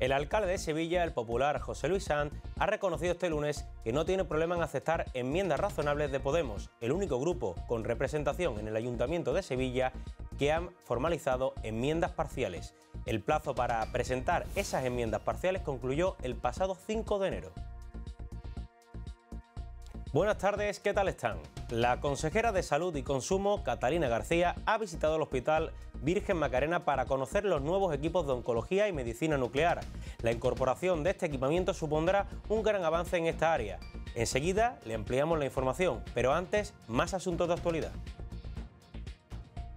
El alcalde de Sevilla, el popular José Luis Sanz, ha reconocido este lunes que no tiene problema en aceptar enmiendas razonables de Podemos, el único grupo con representación en el Ayuntamiento de Sevilla que han formalizado enmiendas parciales. El plazo para presentar esas enmiendas parciales concluyó el pasado 5 de enero. Buenas tardes, ¿qué tal están? La consejera de Salud y Consumo, Catalina García, ha visitado el Hospital Virgen Macarena para conocer los nuevos equipos de oncología y medicina nuclear. La incorporación de este equipamiento supondrá un gran avance en esta área. Enseguida le ampliamos la información, pero antes, más asuntos de actualidad.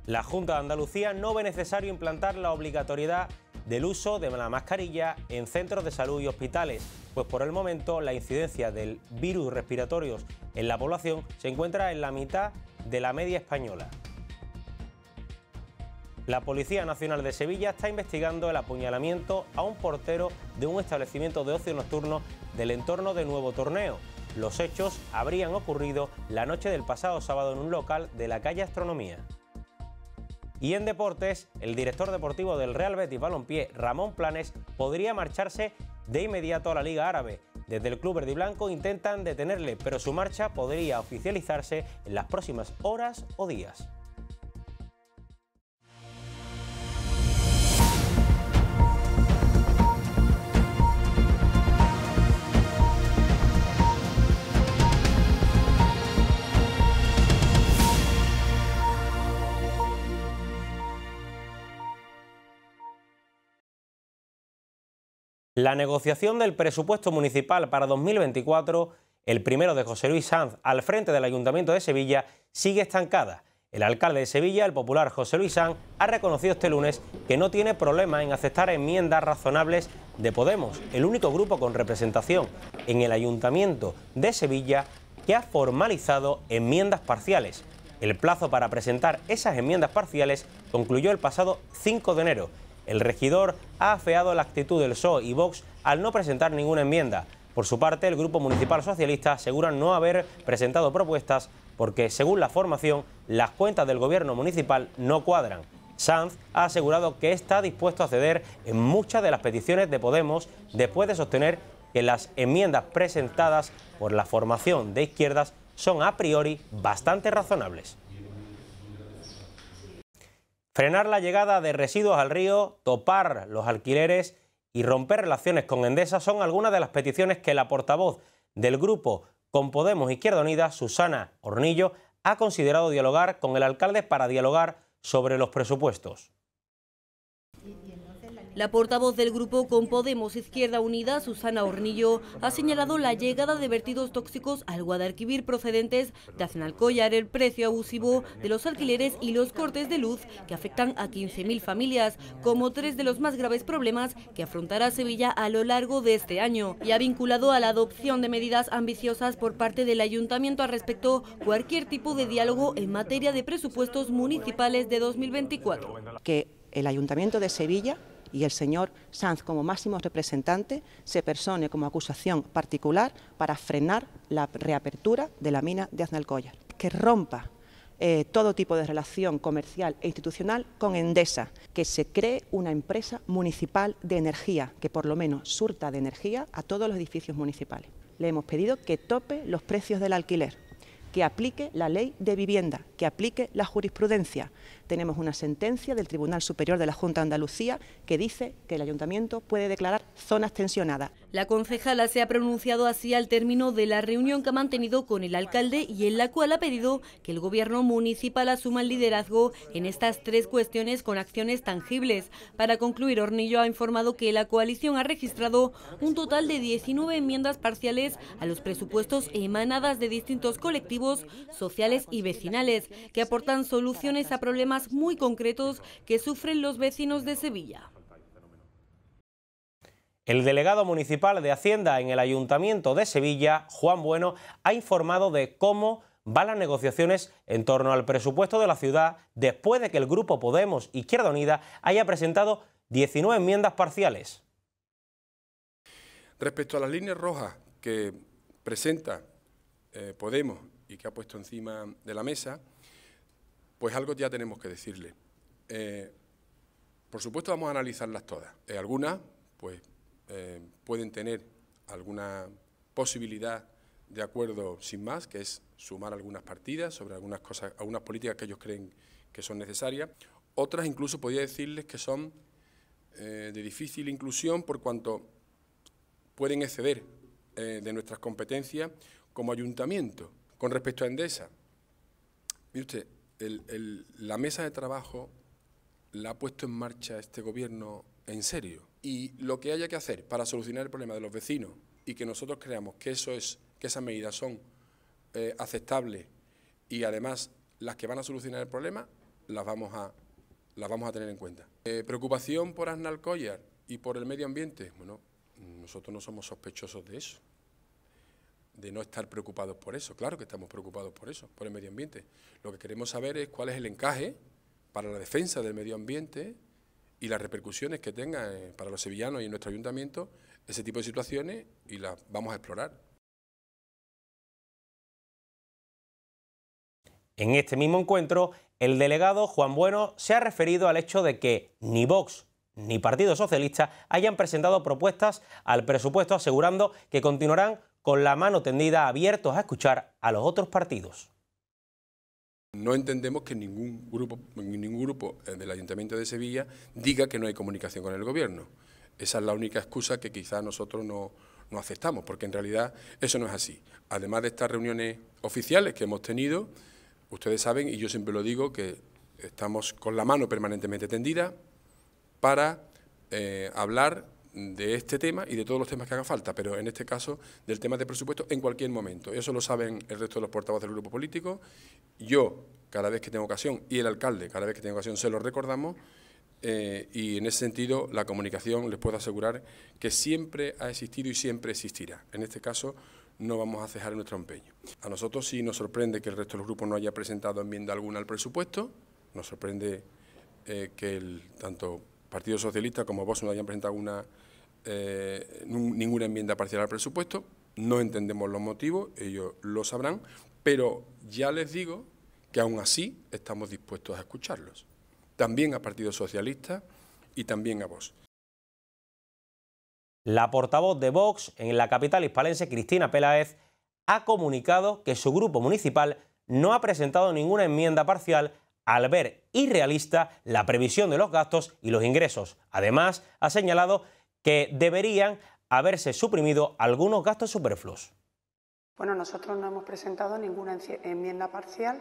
La Junta de Andalucía no ve necesario implantar la obligatoriedad del uso de la mascarilla en centros de salud y hospitales. Pues por el momento la incidencia del virus respiratorios en la población se encuentra en la mitad de la media española. La Policía Nacional de Sevilla está investigando el apuñalamiento a un portero de un establecimiento de ocio nocturno del entorno de Nuevo Torneo. Los hechos habrían ocurrido la noche del pasado sábado en un local de la calle Astronomía. Y en deportes, el director deportivo del Real Betis Balompié, Ramón Planes, podría marcharse de inmediato a la Liga Árabe. Desde el club verdiblanco blanco intentan detenerle, pero su marcha podría oficializarse en las próximas horas o días. La negociación del presupuesto municipal para 2024, el primero de José Luis Sanz al frente del Ayuntamiento de Sevilla, sigue estancada. El alcalde de Sevilla, el popular José Luis Sanz, ha reconocido este lunes que no tiene problema en aceptar enmiendas razonables de Podemos, el único grupo con representación en el Ayuntamiento de Sevilla que ha formalizado enmiendas parciales. El plazo para presentar esas enmiendas parciales concluyó el pasado 5 de enero el regidor ha afeado la actitud del PSOE y Vox al no presentar ninguna enmienda. Por su parte, el Grupo Municipal Socialista asegura no haber presentado propuestas porque, según la formación, las cuentas del gobierno municipal no cuadran. Sanz ha asegurado que está dispuesto a ceder en muchas de las peticiones de Podemos después de sostener que las enmiendas presentadas por la formación de izquierdas son a priori bastante razonables. Frenar la llegada de residuos al río, topar los alquileres y romper relaciones con Endesa son algunas de las peticiones que la portavoz del grupo con Podemos Izquierda Unida, Susana Hornillo, ha considerado dialogar con el alcalde para dialogar sobre los presupuestos. La portavoz del grupo con Podemos Izquierda Unida, Susana Hornillo, ha señalado la llegada de vertidos tóxicos al Guadalquivir procedentes de Aznalcóllar, el precio abusivo de los alquileres y los cortes de luz que afectan a 15.000 familias, como tres de los más graves problemas que afrontará Sevilla a lo largo de este año. Y ha vinculado a la adopción de medidas ambiciosas por parte del Ayuntamiento al respecto cualquier tipo de diálogo en materia de presupuestos municipales de 2024. Que el Ayuntamiento de Sevilla y el señor Sanz como máximo representante se persone como acusación particular para frenar la reapertura de la mina de Aznalcóllar, que rompa eh, todo tipo de relación comercial e institucional con Endesa, que se cree una empresa municipal de energía, que por lo menos surta de energía a todos los edificios municipales. Le hemos pedido que tope los precios del alquiler, que aplique la ley de vivienda, que aplique la jurisprudencia, tenemos una sentencia del Tribunal Superior de la Junta de Andalucía que dice que el ayuntamiento puede declarar zonas tensionadas. La concejala se ha pronunciado así al término de la reunión que ha mantenido con el alcalde y en la cual ha pedido que el gobierno municipal asuma el liderazgo en estas tres cuestiones con acciones tangibles. Para concluir, Hornillo ha informado que la coalición ha registrado un total de 19 enmiendas parciales a los presupuestos emanadas de distintos colectivos sociales y vecinales que aportan soluciones a problemas muy concretos que sufren los vecinos de Sevilla. El delegado municipal de Hacienda en el Ayuntamiento de Sevilla, Juan Bueno, ha informado de cómo van las negociaciones en torno al presupuesto de la ciudad después de que el grupo Podemos Izquierda Unida haya presentado 19 enmiendas parciales. Respecto a las líneas rojas que presenta eh, Podemos y que ha puesto encima de la mesa, pues algo ya tenemos que decirle. Eh, por supuesto vamos a analizarlas todas. Eh, algunas pues, eh, pueden tener alguna posibilidad de acuerdo sin más, que es sumar algunas partidas sobre algunas cosas, algunas políticas que ellos creen que son necesarias. Otras incluso podría decirles que son de difícil inclusión por cuanto pueden exceder de nuestras competencias como ayuntamiento con respecto a Endesa. Mire usted, la mesa de trabajo la ha puesto en marcha este gobierno en serio. Y lo que haya que hacer para solucionar el problema de los vecinos y que nosotros creamos que, eso es, que esas medidas son eh, aceptables y además las que van a solucionar el problema, las vamos a, las vamos a tener en cuenta. Eh, preocupación por Collar y por el medio ambiente. Bueno, nosotros no somos sospechosos de eso de no estar preocupados por eso. Claro que estamos preocupados por eso, por el medio ambiente. Lo que queremos saber es cuál es el encaje para la defensa del medio ambiente y las repercusiones que tenga eh, para los sevillanos y nuestro ayuntamiento ese tipo de situaciones y las vamos a explorar. En este mismo encuentro, el delegado Juan Bueno se ha referido al hecho de que ni Vox ni Partido Socialista hayan presentado propuestas al presupuesto asegurando que continuarán con la mano tendida abiertos a escuchar a los otros partidos. No entendemos que ningún grupo, ningún grupo eh, del Ayuntamiento de Sevilla diga que no hay comunicación con el Gobierno. Esa es la única excusa que quizás nosotros no, aceptamos, porque en realidad eso no es así. Además de estas reuniones oficiales que hemos tenido, ustedes saben, y yo siempre lo digo, que estamos con la mano permanentemente tendida para eh, hablar de este tema y de todos los temas que haga falta, pero en este caso del tema de presupuesto en cualquier momento. Eso lo saben el resto de los portavoces del grupo político. Yo, cada vez que tengo ocasión, y el alcalde, cada vez que tengo ocasión, se lo recordamos. Eh, y en ese sentido, la comunicación, les puedo asegurar que siempre ha existido y siempre existirá. En este caso, no vamos a cejar nuestro empeño. A nosotros sí nos sorprende que el resto de los grupos no haya presentado enmienda alguna al presupuesto. Nos sorprende eh, que el, tanto Partido Socialista como vos no hayan presentado una eh, ninguna enmienda parcial al presupuesto, no entendemos los motivos, ellos lo sabrán, pero ya les digo que aún así estamos dispuestos a escucharlos, también a Partido Socialista y también a vos. La portavoz de Vox en la capital hispalense, Cristina Peláez, ha comunicado que su grupo municipal no ha presentado ninguna enmienda parcial al ver irrealista la previsión de los gastos y los ingresos. Además, ha señalado que deberían haberse suprimido algunos gastos superfluos. Bueno, nosotros no hemos presentado ninguna enmienda parcial,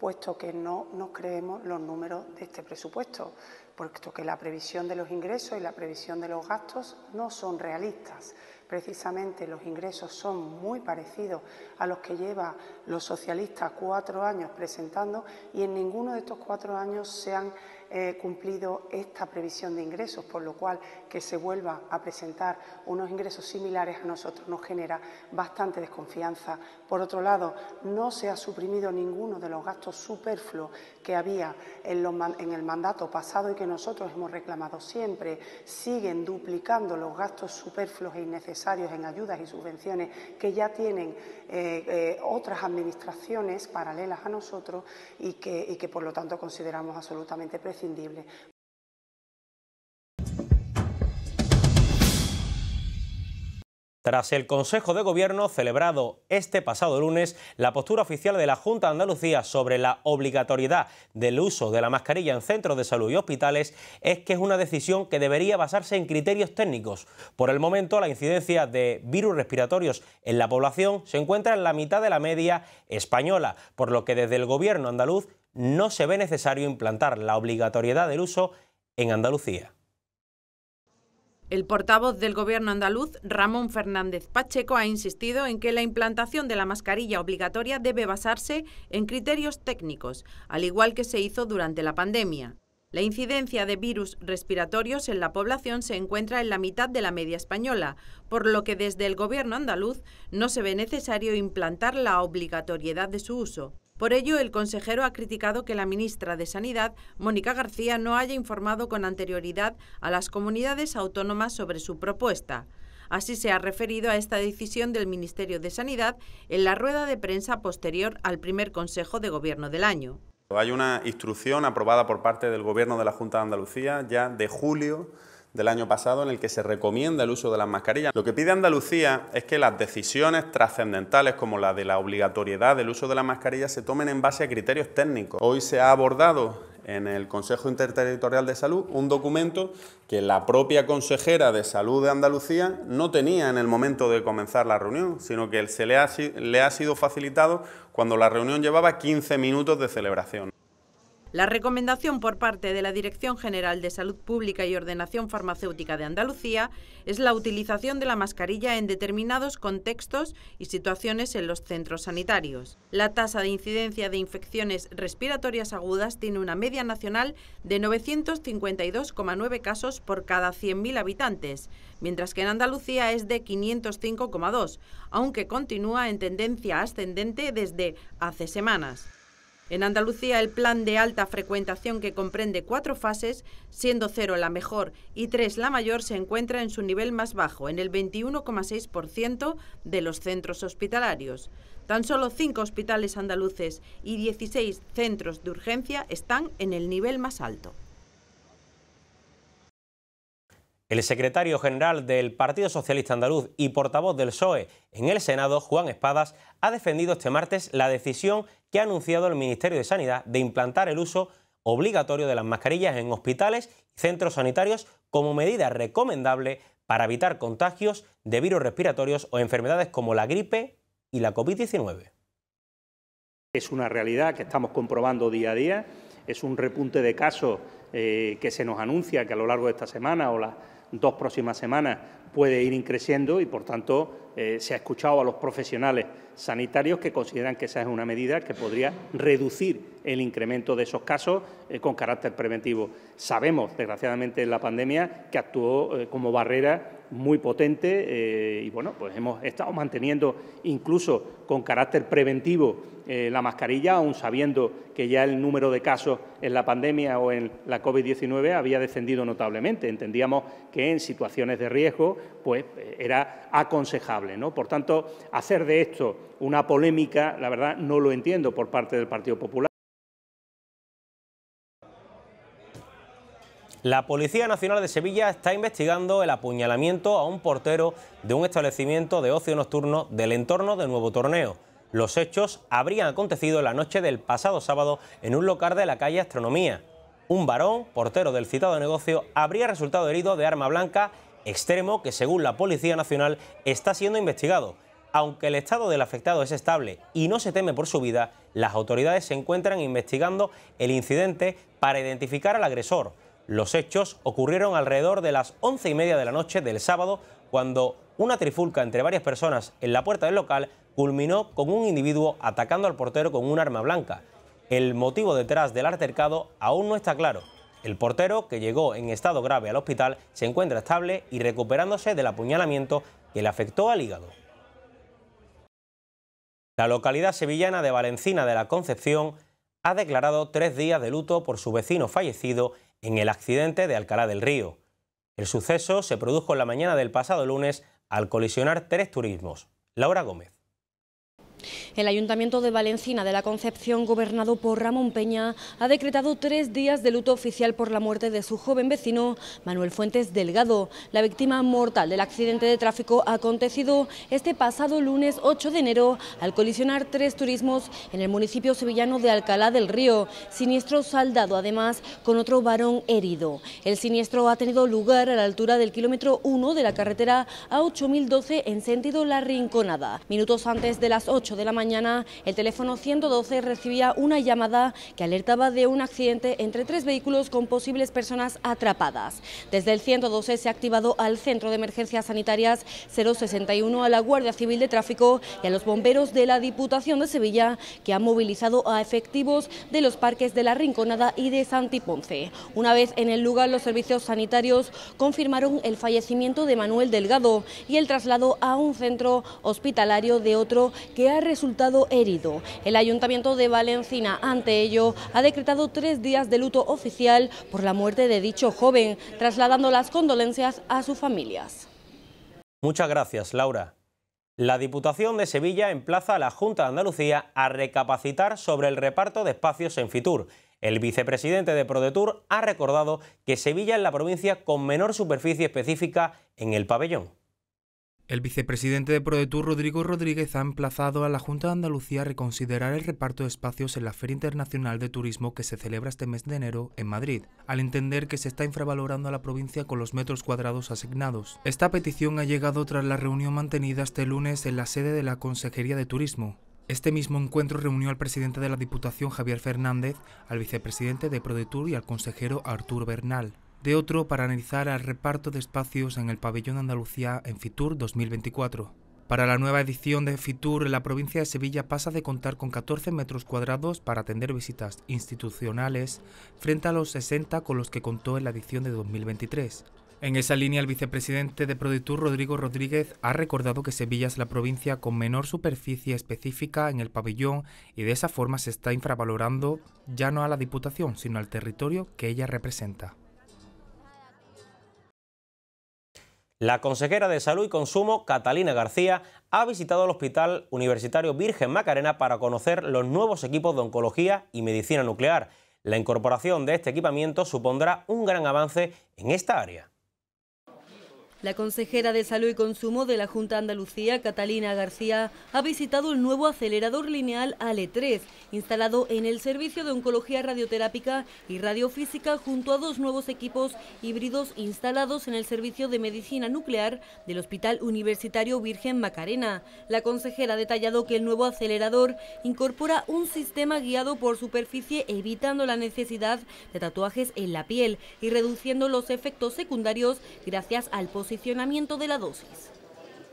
puesto que no nos creemos los números de este presupuesto, puesto que la previsión de los ingresos y la previsión de los gastos no son realistas. Precisamente los ingresos son muy parecidos a los que lleva los socialistas cuatro años presentando y en ninguno de estos cuatro años se han cumplido esta previsión de ingresos, por lo cual que se vuelva a presentar unos ingresos similares a nosotros nos genera bastante desconfianza. Por otro lado, no se ha suprimido ninguno de los gastos superfluos que había en, el mandato pasado y que nosotros hemos reclamado siempre. Siguen duplicando los gastos superfluos e innecesarios en ayudas y subvenciones que ya tienen eh, eh, otras administraciones paralelas a nosotros y que, por lo tanto consideramos absolutamente tras el Consejo de Gobierno celebrado este pasado lunes, la postura oficial de la Junta de Andalucía sobre la obligatoriedad del uso de la mascarilla en centros de salud y hospitales es que es una decisión que debería basarse en criterios técnicos. Por el momento, la incidencia de virus respiratorios en la población se encuentra en la mitad de la media española, por lo que desde el Gobierno andaluz no se ve necesario implantar la obligatoriedad del uso en Andalucía. El portavoz del Gobierno andaluz, Ramón Fernández Pacheco, ha insistido en que la implantación de la mascarilla obligatoria debe basarse en criterios técnicos, al igual que se hizo durante la pandemia. La incidencia de virus respiratorios en la población se encuentra en la mitad de la media española, por lo que desde el Gobierno andaluz no se ve necesario implantar la obligatoriedad de su uso. Por ello, el consejero ha criticado que la ministra de Sanidad, Mónica García, no haya informado con anterioridad a las comunidades autónomas sobre su propuesta. Así se ha referido a esta decisión del Ministerio de Sanidad en la rueda de prensa posterior al primer Consejo de Gobierno del año. Hay una instrucción aprobada por parte del Gobierno de la Junta de Andalucía ya de julio del año pasado en el que se recomienda el uso de las mascarillas. Lo que pide Andalucía es que las decisiones trascendentales como la de la obligatoriedad del uso de las mascarillas se tomen en base a criterios técnicos. Hoy se ha abordado en el Consejo Interterritorial de Salud un documento que la propia consejera de Salud de Andalucía no tenía en el momento de comenzar la reunión, sino que se le ha, le ha sido facilitado cuando la reunión llevaba 15 minutos de celebración. La recomendación por parte de la Dirección General de Salud Pública y Ordenación Farmacéutica de Andalucía es la utilización de la mascarilla en determinados contextos y situaciones en los centros sanitarios. La tasa de incidencia de infecciones respiratorias agudas tiene una media nacional de 952,9 casos por cada 100.000 habitantes, mientras que en Andalucía es de 505,2, aunque continúa en tendencia ascendente desde hace semanas. En Andalucía, el plan de alta frecuentación que comprende cuatro fases, siendo cero la mejor y tres la mayor, se encuentra en su nivel más bajo, en el 21,6% de los centros hospitalarios. Tan solo cinco hospitales andaluces y 16 centros de urgencia están en el nivel más alto. El secretario general del Partido Socialista Andaluz y portavoz del PSOE en el Senado, Juan Espadas, ha defendido este martes la decisión que ha anunciado el Ministerio de Sanidad de implantar el uso obligatorio de las mascarillas en hospitales y centros sanitarios como medida recomendable para evitar contagios de virus respiratorios o enfermedades como la gripe y la COVID-19. Es una realidad que estamos comprobando día a día, es un repunte de casos eh, que se nos anuncia que a lo largo de esta semana o la dos próximas semanas puede ir creciendo y, por tanto, eh, se ha escuchado a los profesionales sanitarios que consideran que esa es una medida que podría reducir el incremento de esos casos eh, con carácter preventivo. Sabemos, desgraciadamente, en la pandemia que actuó eh, como barrera muy potente y, bueno, pues hemos estado manteniendo incluso con carácter preventivo la mascarilla, aun sabiendo que ya el número de casos en la pandemia o en la COVID-19 había descendido notablemente. Entendíamos que en situaciones de riesgo pues eh, era aconsejable. ¿no? Por tanto, hacer de esto una polémica, la verdad, no lo entiendo por parte del Partido Popular. La Policía Nacional de Sevilla está investigando el apuñalamiento a un portero de un establecimiento de ocio nocturno del entorno del nuevo torneo. Los hechos habrían acontecido la noche del pasado sábado en un local de la calle Astronomía. Un varón, portero del citado negocio, habría resultado herido de arma blanca extremo que según la Policía Nacional está siendo investigado. Aunque el estado del afectado es estable y no se teme por su vida, las autoridades se encuentran investigando el incidente para identificar al agresor. Los hechos ocurrieron alrededor de las once y media de la noche del sábado, cuando una trifulca entre varias personas en la puerta del local culminó con un individuo atacando al portero con un arma blanca. El motivo detrás del altercado aún no está claro. El portero, que llegó en estado grave al hospital, se encuentra estable y recuperándose del apuñalamiento que le afectó al hígado. La localidad sevillana de Valencina de la Concepción ha declarado tres días de luto por su vecino fallecido en el accidente de Alcalá del Río. El suceso se produjo en la mañana del pasado lunes al colisionar tres turismos. Laura Gómez. El Ayuntamiento de Valencina de la Concepción, gobernado por Ramón Peña, ha decretado tres días de luto oficial por la muerte de su joven vecino, Manuel Fuentes Delgado, la víctima mortal del accidente de tráfico acontecido este pasado lunes 8 de enero al colisionar tres turismos en el municipio sevillano de Alcalá del Río, siniestro saldado además con otro varón herido. El siniestro ha tenido lugar a la altura del kilómetro 1 de la carretera A8012 en sentido La Rinconada. Minutos antes de las 8 de la mañana, el teléfono 112 recibía una llamada que alertaba de un accidente entre tres vehículos con posibles personas atrapadas. Desde el 112 se ha activado al Centro de Emergencias Sanitarias 061, a la Guardia Civil de Tráfico y a los bomberos de la Diputación de Sevilla, que han movilizado a efectivos de los parques de La Rinconada y de Santiponce. Una vez en el lugar, los servicios sanitarios confirmaron el fallecimiento de Manuel Delgado y el traslado a un centro hospitalario de otro que ha resultado herido. El Ayuntamiento de Valencina, ante ello, ha decretado tres días de luto oficial por la muerte de dicho joven, trasladando las condolencias a sus familias. Muchas gracias, Laura. La Diputación de Sevilla emplaza a la Junta de Andalucía a recapacitar sobre el reparto de espacios en Fitur. El vicepresidente de Prodetur ha recordado que Sevilla es la provincia con menor superficie específica en el pabellón. El vicepresidente de ProDetour, Rodrigo Rodríguez, ha emplazado a la Junta de Andalucía a reconsiderar el reparto de espacios en la Feria Internacional de Turismo que se celebra este mes de enero en Madrid, al entender que se está infravalorando a la provincia con los metros cuadrados asignados. Esta petición ha llegado tras la reunión mantenida este lunes en la sede de la Consejería de Turismo. Este mismo encuentro reunió al presidente de la Diputación, Javier Fernández, al vicepresidente de ProDetour y al consejero Artur Bernal de otro para analizar el reparto de espacios en el pabellón Andalucía en Fitur 2024. Para la nueva edición de Fitur, la provincia de Sevilla pasa de contar con 14 metros cuadrados para atender visitas institucionales frente a los 60 con los que contó en la edición de 2023. En esa línea, el vicepresidente de Proditur, Rodrigo Rodríguez, ha recordado que Sevilla es la provincia con menor superficie específica en el pabellón y de esa forma se está infravalorando ya no a la Diputación, sino al territorio que ella representa. La consejera de Salud y Consumo, Catalina García, ha visitado el Hospital Universitario Virgen Macarena para conocer los nuevos equipos de oncología y medicina nuclear. La incorporación de este equipamiento supondrá un gran avance en esta área. La consejera de Salud y Consumo de la Junta Andalucía, Catalina García, ha visitado el nuevo acelerador lineal ALE3, instalado en el Servicio de Oncología Radioterápica y Radiofísica junto a dos nuevos equipos híbridos instalados en el Servicio de Medicina Nuclear del Hospital Universitario Virgen Macarena. La consejera ha detallado que el nuevo acelerador incorpora un sistema guiado por superficie evitando la necesidad de tatuajes en la piel y reduciendo los efectos secundarios gracias al posible posicionamiento de la dosis.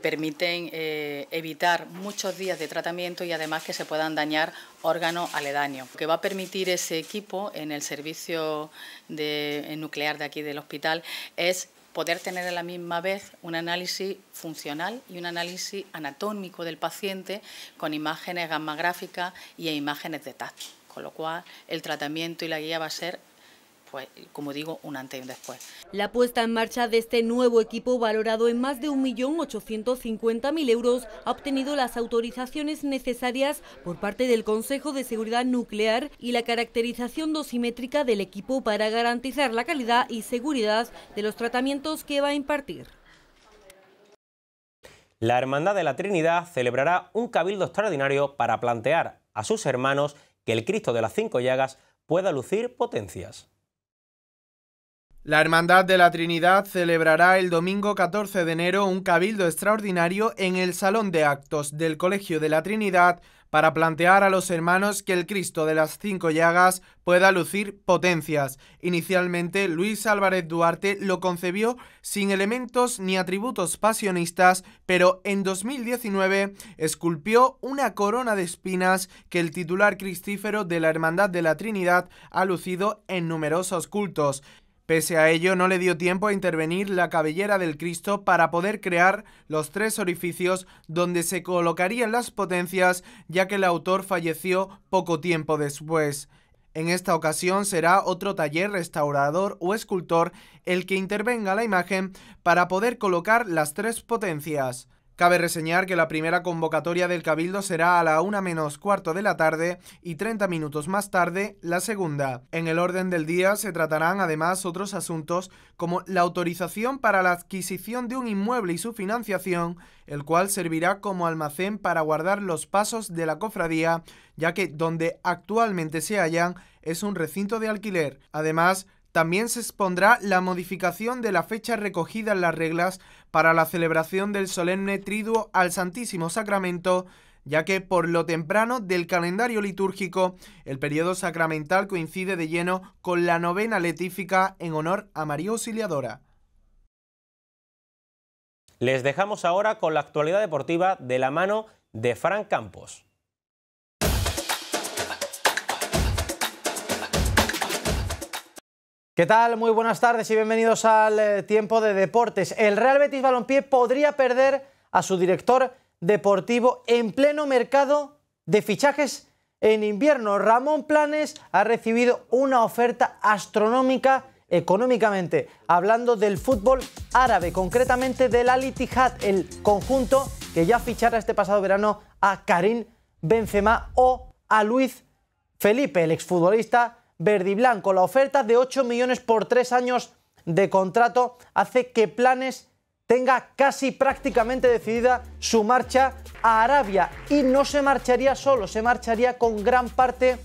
Permiten eh, evitar muchos días de tratamiento y además que se puedan dañar órganos aledaños. Lo que va a permitir ese equipo en el servicio de, nuclear de aquí del hospital es poder tener a la misma vez un análisis funcional y un análisis anatómico del paciente con imágenes gamma gráficas y imágenes de tacto. Con lo cual, el tratamiento y la guía va a ser como digo, un antes y un después. La puesta en marcha de este nuevo equipo, valorado en más de 1.850.000 euros, ha obtenido las autorizaciones necesarias por parte del Consejo de Seguridad Nuclear y la caracterización dosimétrica del equipo para garantizar la calidad y seguridad de los tratamientos que va a impartir. La Hermandad de la Trinidad celebrará un cabildo extraordinario para plantear a sus hermanos que el Cristo de las Cinco Llagas pueda lucir potencias. La Hermandad de la Trinidad celebrará el domingo 14 de enero un cabildo extraordinario en el Salón de Actos del Colegio de la Trinidad para plantear a los hermanos que el Cristo de las cinco llagas pueda lucir potencias. Inicialmente, Luis Álvarez Duarte lo concebió sin elementos ni atributos pasionistas, pero en 2019 esculpió una corona de espinas que el titular cristífero de la Hermandad de la Trinidad ha lucido en numerosos cultos. Pese a ello, no le dio tiempo a intervenir la cabellera del Cristo para poder crear los tres orificios donde se colocarían las potencias, ya que el autor falleció poco tiempo después. En esta ocasión será otro taller restaurador o escultor el que intervenga la imagen para poder colocar las tres potencias. Cabe reseñar que la primera convocatoria del Cabildo será a la 1 menos cuarto de la tarde y 30 minutos más tarde la segunda. En el orden del día se tratarán además otros asuntos como la autorización para la adquisición de un inmueble y su financiación, el cual servirá como almacén para guardar los pasos de la cofradía, ya que donde actualmente se hallan es un recinto de alquiler. Además, también se expondrá la modificación de la fecha recogida en las reglas para la celebración del solemne triduo al Santísimo Sacramento ya que por lo temprano del calendario litúrgico el periodo sacramental coincide de lleno con la novena letífica en honor a María Auxiliadora. Les dejamos ahora con la actualidad deportiva de la mano de Fran Campos. ¿Qué tal? Muy buenas tardes y bienvenidos al eh, tiempo de deportes. El Real Betis Balompié podría perder a su director deportivo en pleno mercado de fichajes en invierno. Ramón Planes ha recibido una oferta astronómica económicamente, hablando del fútbol árabe, concretamente del Al Ittihad, el conjunto que ya fichara este pasado verano a Karim Benzema o a Luis Felipe, el exfutbolista Verdiblanco, blanco. La oferta de 8 millones por 3 años de contrato hace que Planes tenga casi prácticamente decidida su marcha a Arabia y no se marcharía solo, se marcharía con gran parte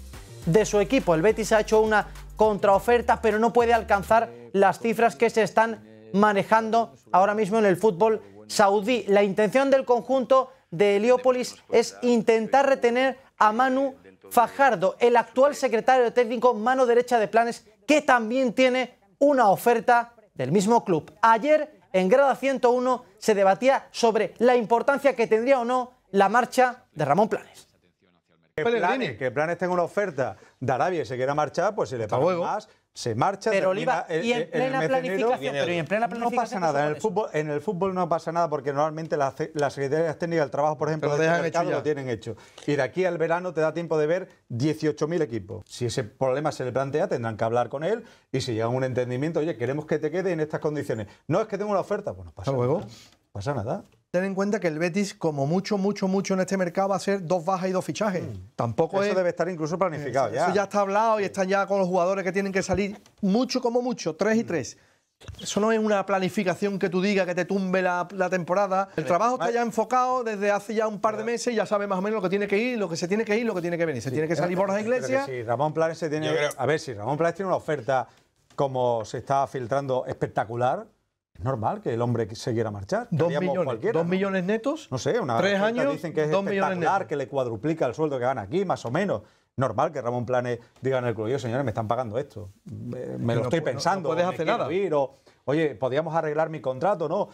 de su equipo. El Betis ha hecho una contraoferta, pero no puede alcanzar las cifras que se están manejando ahora mismo en el fútbol saudí. La intención del conjunto de Heliópolis es intentar retener a Manu Fajardo, el actual secretario técnico, mano derecha de planes, que también tiene una oferta del mismo club. Ayer, en grada 101, se debatía sobre la importancia que tendría o no la marcha de Ramón Planes. Que Planes, tenga una oferta de Arabia y se quiera marchar, pues se le paga más se marcha. Pero Oliva, y en plena planificación. pero en plena planificación. No pasa nada. En el, fútbol, en el fútbol no pasa nada porque normalmente las, secretarias técnicas del trabajo, por ejemplo, de mercado lo tienen hecho. Y de aquí al verano te da tiempo de ver 18.000 equipos. Si ese problema se le plantea, tendrán que hablar con él y si llegan a un entendimiento, oye, queremos que te quede en estas condiciones. No es que tengo una oferta, bueno, pasa pasa nada ten en cuenta que el Betis, como mucho, mucho, mucho en este mercado, va a ser dos bajas y dos fichajes. Mm. Tampoco Eso debe estar incluso planificado Eso ya. está hablado y está ya con los jugadores que tienen que salir mucho como mucho, tres y mm. tres. Eso no es una planificación que tú digas que te tumbe la, temporada. El trabajo está ya enfocado desde hace ya un par de meses y ya sabe más o menos lo que tiene que ir, lo que se tiene que ir, lo que tiene que venir. Se tiene que salir por las iglesias. Ramón se tiene. A ver, si Ramón Planes tiene una oferta como se está filtrando espectacular, normal que el hombre se quiera marchar. Dos millones, dos millones netos. No sé, una vez Dicen que es espectacular, que le cuadruplica el sueldo que gana aquí, más o menos. Normal que Ramón Planes diga en el club, yo señores, me están pagando esto. Me, lo estoy pensando. No, puedes hacer nada. oye, podríamos arreglar mi contrato, ¿no?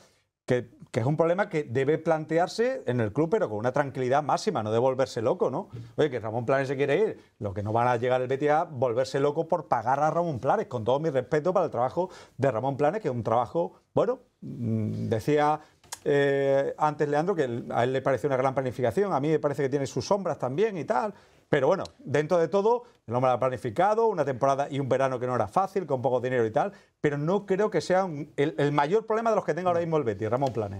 que, es un problema que debe plantearse en el club, pero con una tranquilidad máxima, no de volverse loco, ¿no? Oye, que Ramón Planes se quiere ir, lo que no van a llegar el BTA, volverse loco por pagar a Ramón Planes, con todo mi respeto para el trabajo de Ramón Planes, que es un trabajo, bueno, mm, decía eh, antes Leandro que a él le pareció una gran planificación, a mí me parece que tiene sus sombras también y tal, pero bueno, dentro de todo, el hombre ha planificado, una temporada y un verano que no era fácil, con poco dinero y tal, pero no creo que sea el, mayor problema de los que tenga ahora mismo el Betis, Ramón Planes.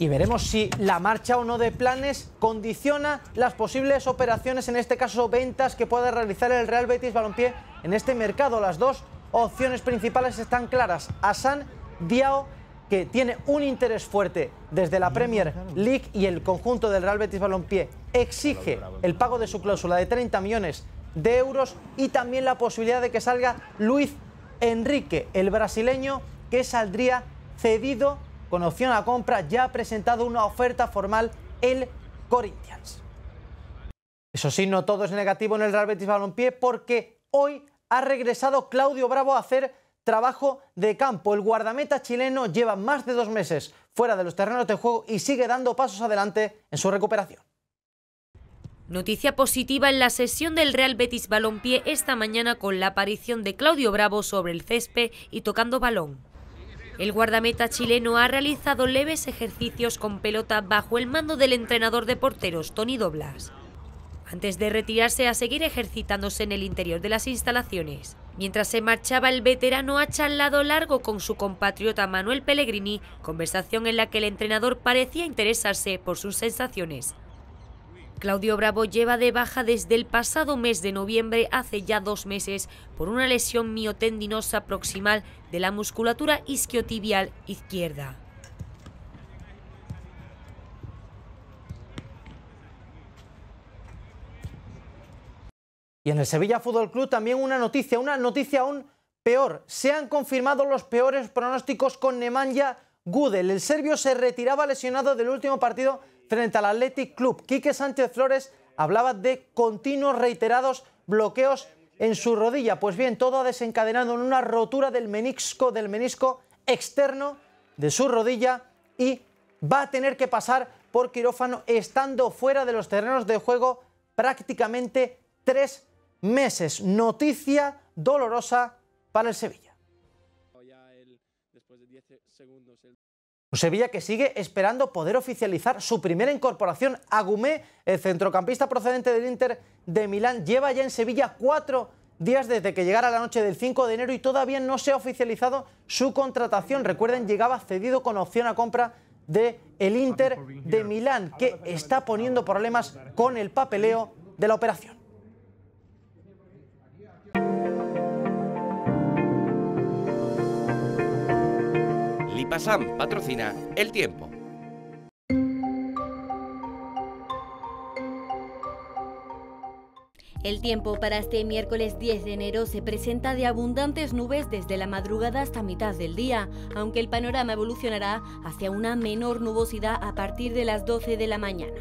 Y veremos si la marcha o no de planes condiciona las posibles operaciones, en este caso ventas que pueda realizar el Real Betis Balompié en este mercado. Las dos opciones principales están claras, Asan, Diao que tiene un interés fuerte desde la Premier League y el conjunto del Real Betis Balompié exige el pago de su cláusula de 30 millones de euros y también la posibilidad de que salga Luis Enrique, el brasileño que saldría cedido con opción a compra, ya ha presentado una oferta formal el Corinthians. Eso sí, no todo es negativo en el Real Betis Balompié porque hoy ha regresado Claudio Bravo a hacer trabajo de campo. El guardameta chileno lleva más de dos meses fuera de los terrenos de juego y sigue dando pasos adelante en su recuperación. Noticia positiva en la sesión del Real Betis Balompié esta mañana con la aparición de Claudio Bravo sobre el césped y tocando balón. El guardameta chileno ha realizado leves ejercicios con pelota bajo el mando del entrenador de porteros Tony Doblas, antes de retirarse a seguir ejercitándose en el interior de las instalaciones. Mientras se marchaba, el veterano ha charlado largo con su compatriota Manuel Pellegrini, conversación en la que el entrenador parecía interesarse por sus sensaciones. Claudio Bravo lleva de baja desde el pasado mes de noviembre, hace ya dos meses, por una lesión miotendinosa proximal de la musculatura isquiotibial izquierda. Y en el Sevilla Fútbol Club también una noticia, una noticia aún peor. Se han confirmado los peores pronósticos con Nemanja Gudel. El serbio se retiraba lesionado del último partido frente al Athletic Club. Quique Sánchez Flores hablaba de continuos reiterados bloqueos en su rodilla. Pues bien, todo ha desencadenado en una rotura del menisco, del menisco externo de su rodilla y va a tener que pasar por quirófano estando fuera de los terrenos de juego prácticamente tres meses. Noticia dolorosa para el Sevilla. Un Sevilla que sigue esperando poder oficializar su primera incorporación. Agumé, el centrocampista procedente del Inter de Milán, lleva ya en Sevilla cuatro días desde que llegara la noche del 5 de enero y todavía no se ha oficializado su contratación. Recuerden, llegaba cedido con opción a compra de el Inter de Milán, que está poniendo problemas con el papeleo de la operación. PASAM patrocina El Tiempo. El tiempo para este miércoles 10 de enero se presenta de abundantes nubes desde la madrugada hasta mitad del día, aunque el panorama evolucionará hacia una menor nubosidad a partir de las 12 de la mañana.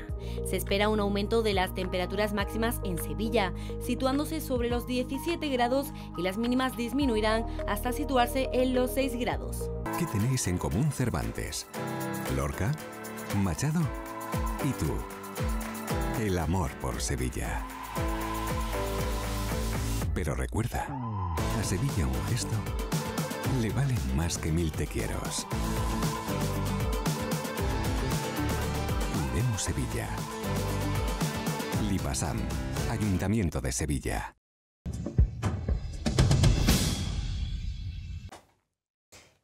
Se espera un aumento de las temperaturas máximas en Sevilla, situándose sobre los 17 grados y las mínimas disminuirán hasta situarse en los 6 grados. ¿Qué tenéis en común Cervantes? Lorca, Machado y tú. El amor por Sevilla. Pero recuerda, a Sevilla un gesto le valen más que mil te quiero. Vemos Sevilla. Lipasam, Ayuntamiento de Sevilla.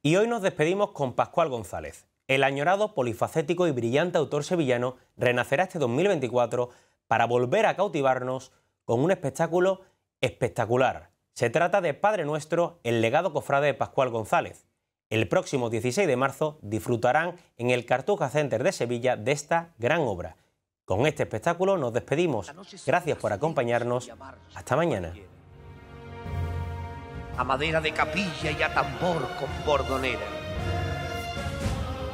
Y hoy nos despedimos con Pascual González. El añorado, polifacético y brillante autor sevillano renacerá este 2024 para volver a cautivarnos con un espectáculo espectacular. Se trata de Padre Nuestro, el legado cofrade de Pascual González. El próximo 16 de marzo disfrutarán en el Cartuja Center de Sevilla de esta gran obra. Con este espectáculo nos despedimos. Gracias por acompañarnos. Hasta mañana. A madera de capilla y a tambor con bordonera.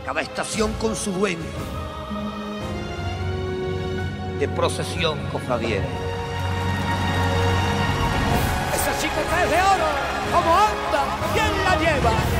Cada estación con su dueño. De procesión cofradiera. de oro como anda? ¿Quién la lleva?